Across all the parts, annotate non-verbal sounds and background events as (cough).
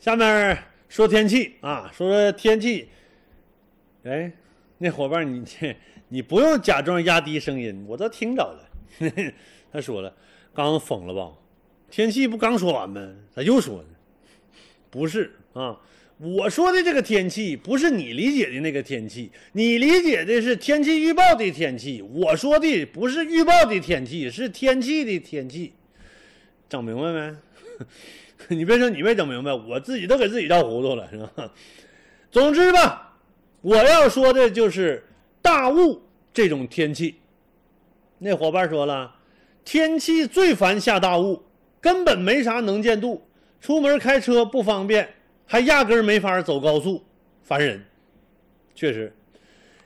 下面说天气啊，说说天气。哎，那伙伴，你 (laughs) 你不用假装压低声音，我都听着了。(laughs) 他说了，刚疯了吧？天气不刚说完吗？咋又说呢？不是啊，我说的这个天气不是你理解的那个天气，你理解的是天气预报的天气，我说的不是预报的天气，是天气的天气。整明白没？(laughs) 你别说你没整明白，我自己都给自己绕糊涂了，是吧？总之吧，我要说的就是大雾这种天气。那伙伴说了，天气最烦下大雾，根本没啥能见度，出门开车不方便，还压根儿没法走高速，烦人。确实，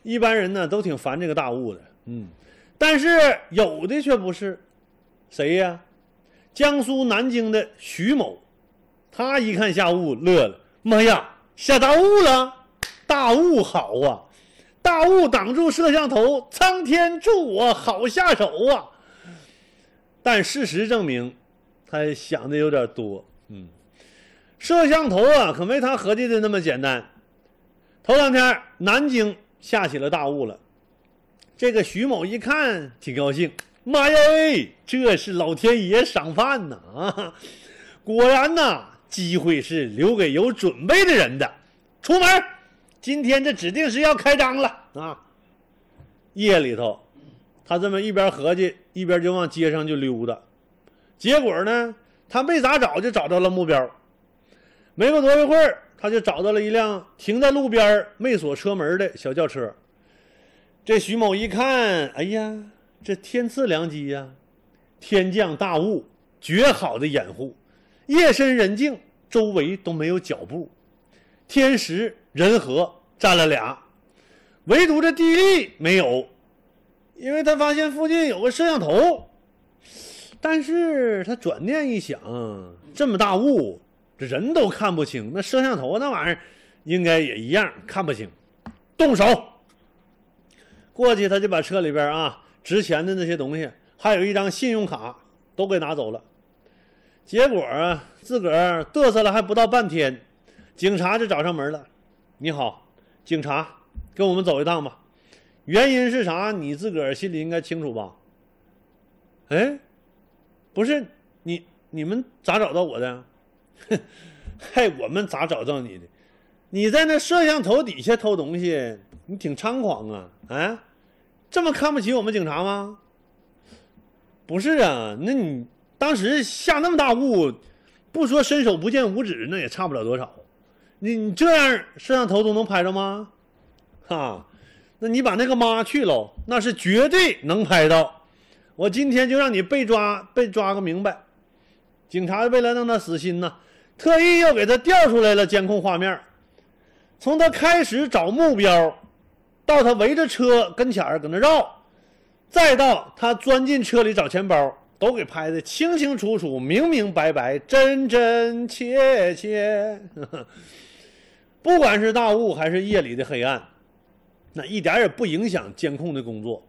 一般人呢都挺烦这个大雾的。嗯，但是有的却不是，谁呀？江苏南京的徐某，他一看下雾，乐了：“妈呀，下大雾了！大雾好啊，大雾挡住摄像头，苍天助我，好下手啊！”但事实证明，他想的有点多。嗯，摄像头啊，可没他合计的那么简单。头两天，南京下起了大雾了，这个徐某一看，挺高兴。妈呀，这是老天爷赏饭呢啊！果然呐，机会是留给有准备的人的。出门，今天这指定是要开张了啊！夜里头，他这么一边合计，一边就往街上就溜达。结果呢，他没咋找就找到了目标。没过多一会儿，他就找到了一辆停在路边没锁车门的小轿车。这徐某一看，哎呀！这天赐良机呀，天降大雾，绝好的掩护。夜深人静，周围都没有脚步，天时人和占了俩，唯独这地利没有。因为他发现附近有个摄像头，但是他转念一想，这么大雾，这人都看不清，那摄像头那玩意儿应该也一样看不清。动手，过去他就把车里边啊。值钱的那些东西，还有一张信用卡，都给拿走了。结果自个儿嘚瑟了还不到半天，警察就找上门了。你好，警察，跟我们走一趟吧。原因是啥？你自个儿心里应该清楚吧？哎，不是你，你们咋找到我的？哼，嗨，我们咋找到你的？你在那摄像头底下偷东西，你挺猖狂啊啊！这么看不起我们警察吗？不是啊，那你当时下那么大雾，不说伸手不见五指，那也差不了多少。你你这样，摄像头都能拍着吗？哈，那你把那个妈去喽，那是绝对能拍到。我今天就让你被抓，被抓个明白。警察为了让他死心呢，特意又给他调出来了监控画面，从他开始找目标。到他围着车跟前儿搁那绕，再到他钻进车里找钱包，都给拍的清清楚楚、明明白白、真真切切。(laughs) 不管是大雾还是夜里的黑暗，那一点也不影响监控的工作。